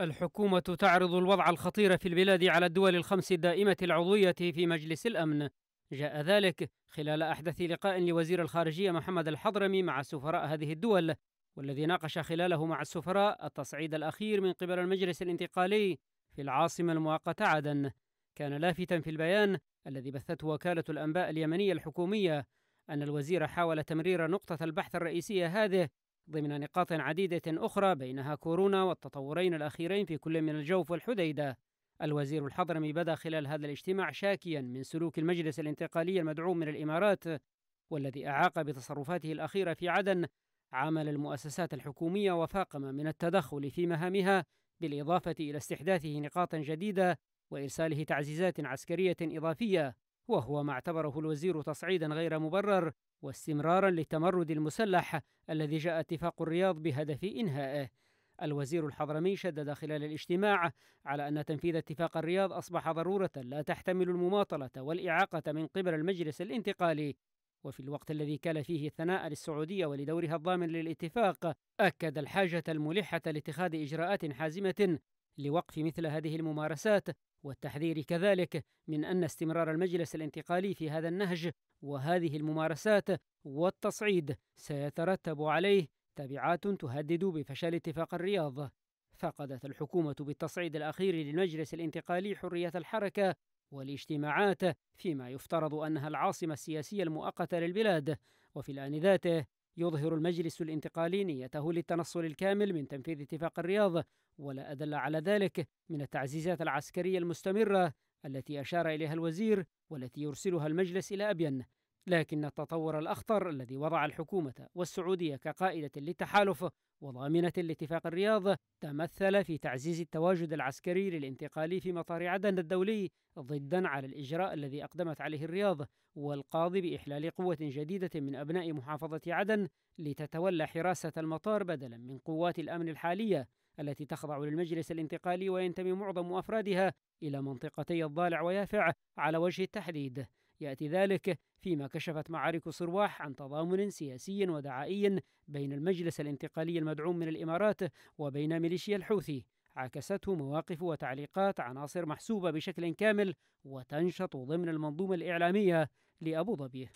الحكومة تعرض الوضع الخطير في البلاد على الدول الخمس الدائمة العضوية في مجلس الأمن جاء ذلك خلال أحدث لقاء لوزير الخارجية محمد الحضرمي مع سفراء هذه الدول والذي ناقش خلاله مع السفراء التصعيد الأخير من قبل المجلس الانتقالي في العاصمة المؤقتة عدن كان لافتا في البيان الذي بثته وكالة الأنباء اليمنية الحكومية أن الوزير حاول تمرير نقطة البحث الرئيسية هذه ضمن نقاط عديدة أخرى بينها كورونا والتطورين الأخيرين في كل من الجوف والحديدة الوزير الحضرمي بدا خلال هذا الاجتماع شاكيا من سلوك المجلس الانتقالي المدعوم من الإمارات والذي أعاق بتصرفاته الأخيرة في عدن عمل المؤسسات الحكومية وفاقم من التدخل في مهامها بالإضافة إلى استحداثه نقاط جديدة وإرساله تعزيزات عسكرية إضافية وهو ما اعتبره الوزير تصعيدا غير مبرر واستمرارا للتمرد المسلح الذي جاء اتفاق الرياض بهدف انهائه الوزير الحضرمي شدد خلال الاجتماع على ان تنفيذ اتفاق الرياض اصبح ضروره لا تحتمل المماطله والاعاقه من قبل المجلس الانتقالي وفي الوقت الذي كان فيه الثناء للسعوديه ولدورها الضامن للاتفاق اكد الحاجه الملحه لاتخاذ اجراءات حازمه لوقف مثل هذه الممارسات والتحذير كذلك من ان استمرار المجلس الانتقالي في هذا النهج وهذه الممارسات والتصعيد سيترتب عليه تبعات تهدد بفشل اتفاق الرياض فقدت الحكومه بالتصعيد الاخير للمجلس الانتقالي حريه الحركه والاجتماعات فيما يفترض انها العاصمه السياسيه المؤقته للبلاد وفي الان ذاته يظهر المجلس الانتقالي نيته للتنصل الكامل من تنفيذ اتفاق الرياض ولا أدل على ذلك من التعزيزات العسكرية المستمرة التي أشار إليها الوزير والتي يرسلها المجلس إلى أبين لكن التطور الأخطر الذي وضع الحكومة والسعودية كقائدة للتحالف وضامنة لاتفاق الرياض تمثل في تعزيز التواجد العسكري للانتقالي في مطار عدن الدولي ضدا على الإجراء الذي أقدمت عليه الرياض والقاضي بإحلال قوة جديدة من أبناء محافظة عدن لتتولى حراسة المطار بدلا من قوات الأمن الحالية التي تخضع للمجلس الانتقالي وينتمي معظم أفرادها إلى منطقتي الضالع ويافع على وجه التحديد يأتي ذلك فيما كشفت معارك صرواح عن تضامن سياسي ودعائي بين المجلس الانتقالي المدعوم من الإمارات وبين ميليشيا الحوثي عكسته مواقف وتعليقات عناصر محسوبة بشكل كامل وتنشط ضمن المنظومة الإعلامية لأبو ظبي